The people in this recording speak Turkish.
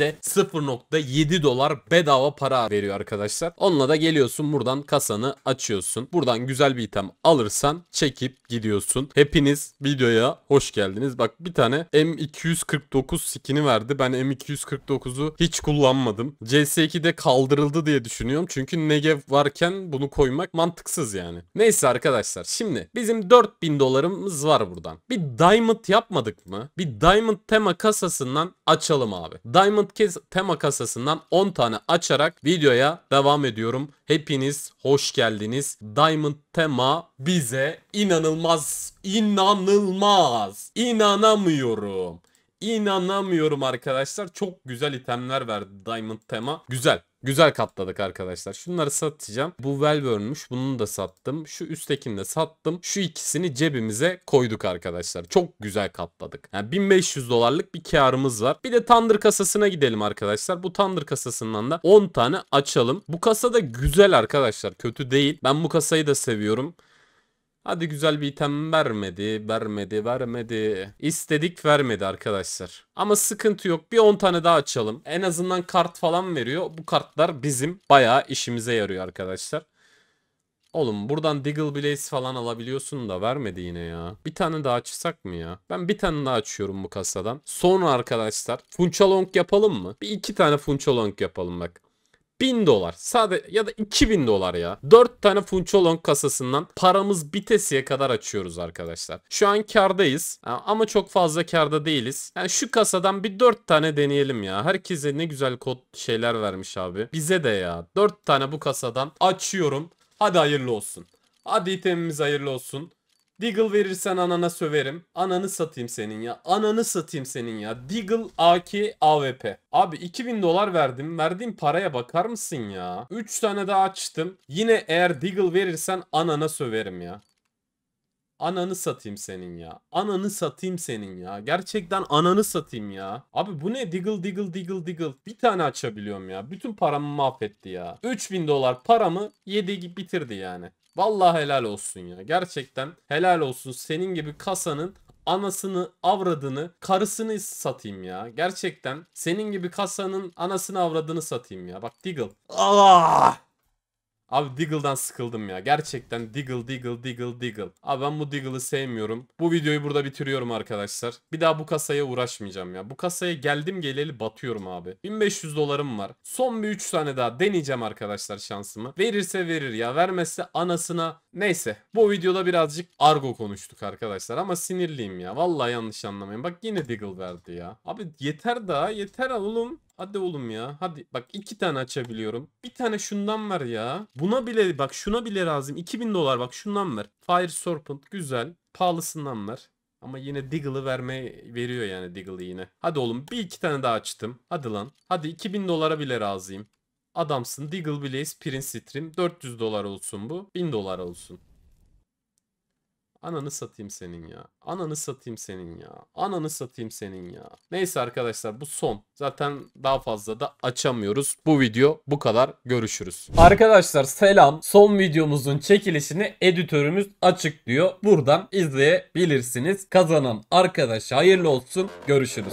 size 0.7 dolar bedava para veriyor arkadaşlar. Onunla da geliyorsun buradan kasanı açıyorsun. Buradan güzel bir item alırsan çekip gidiyorsun. Hepiniz videoya hoş geldiniz. Bak bir tane M249 skin'i verdi. Ben M249'u hiç kullanmadım. CS2'de kaldırıldı diye düşünüyorum. Çünkü Negev varken bunu koymak mantıksız yani. Neyse arkadaşlar şimdi bizim 4000 dolarımız var buradan. Bir diamond yapmadık mı? Bir diamond tema kasasından açalım abi. Diamond tema kasasından 10 tane açarak videoya devam ediyorum. Hepiniz hoş geldiniz. Diamond tema bize inanılmaz, inanılmaz, inanamıyorum. İnanamıyorum arkadaşlar. Çok güzel itemler verdi Diamond tema. Güzel. Güzel katladık arkadaşlar. Şunları satacağım. Bu Welburn'muş. Bunu da sattım. Şu üsttekini de sattım. Şu ikisini cebimize koyduk arkadaşlar. Çok güzel katladık. Yani 1500 dolarlık bir karımız var. Bir de Thunder kasasına gidelim arkadaşlar. Bu Thunder kasasından da 10 tane açalım. Bu kasa da güzel arkadaşlar. Kötü değil. Ben bu kasayı da seviyorum. Hadi güzel bir item vermedi, vermedi, vermedi. İstedik vermedi arkadaşlar. Ama sıkıntı yok. Bir 10 tane daha açalım. En azından kart falan veriyor. Bu kartlar bizim bayağı işimize yarıyor arkadaşlar. Oğlum buradan Diggle Blaze falan alabiliyorsun da vermedi yine ya. Bir tane daha açsak mı ya? Ben bir tane daha açıyorum bu kasadan. Sonra arkadaşlar Funchalong yapalım mı? Bir iki tane Funchalong yapalım bak. 1000 dolar. Sade ya da 2000 dolar ya. 4 tane Funçolon kasasından paramız bitesiye kadar açıyoruz arkadaşlar. Şu an kardayız ama çok fazla karda değiliz. Yani şu kasadan bir 4 tane deneyelim ya. Herkese ne güzel kod şeyler vermiş abi. Bize de ya. 4 tane bu kasadan açıyorum. Hadi hayırlı olsun. Hadi itemimiz hayırlı olsun. Deagle verirsen anana söverim. Ananı satayım senin ya. Ananı satayım senin ya. Deagle AK AWP. Abi 2000 dolar verdim. Verdiğim paraya bakar mısın ya? 3 tane daha açtım. Yine eğer Deagle verirsen anana söverim ya. Ananı satayım senin ya. Ananı satayım senin ya. Gerçekten ananı satayım ya. Abi bu ne? Diggle diggle diggle diggle. Bir tane açabiliyorum ya. Bütün paramı mahvetti ya. 3000 dolar paramı yedi bitirdi yani. Vallahi helal olsun ya. Gerçekten helal olsun. Senin gibi kasanın anasını, avradını, karısını satayım ya. Gerçekten senin gibi kasanın anasını, avradını satayım ya. Bak Diggle. Allah! Abi Diggle'dan sıkıldım ya. Gerçekten Diggle, Diggle, Diggle, Diggle. Abi ben bu Diggle'ı sevmiyorum. Bu videoyu burada bitiriyorum arkadaşlar. Bir daha bu kasaya uğraşmayacağım ya. Bu kasaya geldim geleli batıyorum abi. 1500 dolarım var. Son bir 3 tane daha deneyeceğim arkadaşlar şansımı. Verirse verir ya. Vermezse anasına. Neyse. Bu videoda birazcık argo konuştuk arkadaşlar. Ama sinirliyim ya. Vallahi yanlış anlamayın. Bak yine Diggle verdi ya. Abi yeter daha. Yeter oğlum. Hadi oğlum ya. Hadi bak iki tane açabiliyorum. Bir tane şundan ver ya. Buna bile bak şuna bile razıyım. 2000 dolar bak şundan ver. Fire Serpent güzel. Pahalısından ver. Ama yine Diggle'ı verme veriyor yani Diggle'ı yine. Hadi oğlum bir iki tane daha açtım. Hadi lan. Hadi 2000 dolara bile razıyım. Adamsın Diggle Blaze Prince Stream 400 dolar olsun bu. 1000 dolar olsun. Ananı satayım senin ya. Ananı satayım senin ya. Ananı satayım senin ya. Neyse arkadaşlar bu son. Zaten daha fazla da açamıyoruz. Bu video bu kadar. Görüşürüz. Arkadaşlar selam. Son videomuzun çekilişini editörümüz açıklıyor. Buradan izleyebilirsiniz. Kazanan arkadaş hayırlı olsun. Görüşürüz.